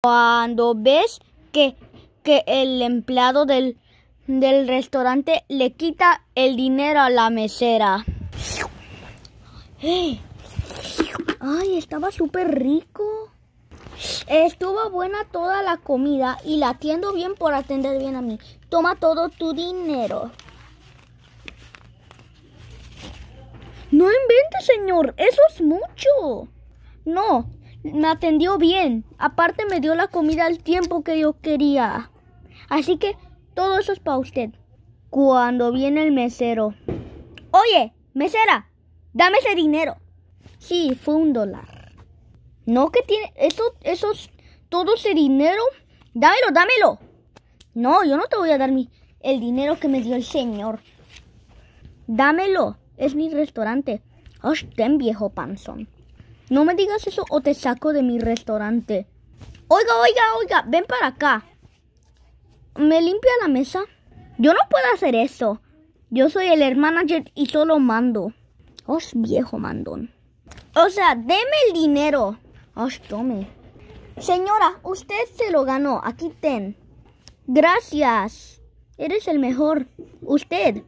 Cuando ves que, que el empleado del, del restaurante le quita el dinero a la mesera. ¡Eh! Ay, estaba súper rico. Estuvo buena toda la comida y la atiendo bien por atender bien a mí. Toma todo tu dinero. No inventes, señor. Eso es mucho. No, me atendió bien. Aparte me dio la comida al tiempo que yo quería. Así que todo eso es para usted. Cuando viene el mesero. Oye, mesera, dame ese dinero. Sí, fue un dólar. No que tiene eso, eso, todo ese dinero. Dámelo, dámelo. No, yo no te voy a dar mi, el dinero que me dio el señor. Dámelo, es mi restaurante. Hostem viejo panzón. No me digas eso o te saco de mi restaurante. Oiga, oiga, oiga, ven para acá. ¿Me limpia la mesa? Yo no puedo hacer eso. Yo soy el manager y solo mando. Os oh, viejo mandón. O sea, deme el dinero. Os oh, tome. Señora, usted se lo ganó. Aquí ten. Gracias. Eres el mejor. Usted.